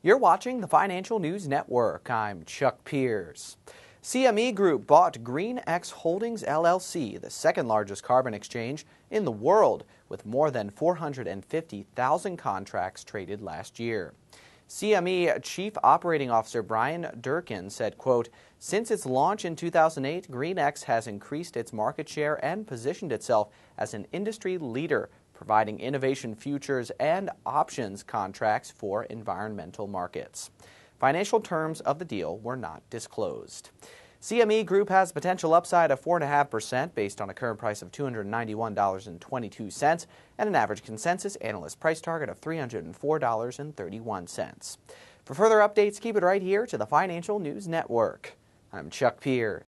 You're watching the Financial News Network. I'm Chuck Pierce. CME Group bought GreenX Holdings LLC, the second largest carbon exchange in the world, with more than 450,000 contracts traded last year. CME Chief Operating Officer Brian Durkin said, quote, Since its launch in 2008, GreenX has increased its market share and positioned itself as an industry leader providing innovation futures and options contracts for environmental markets. Financial terms of the deal were not disclosed. CME Group has potential upside of 4.5% based on a current price of $291.22 and an average consensus analyst price target of $304.31. For further updates, keep it right here to the Financial News Network. I'm Chuck Peer.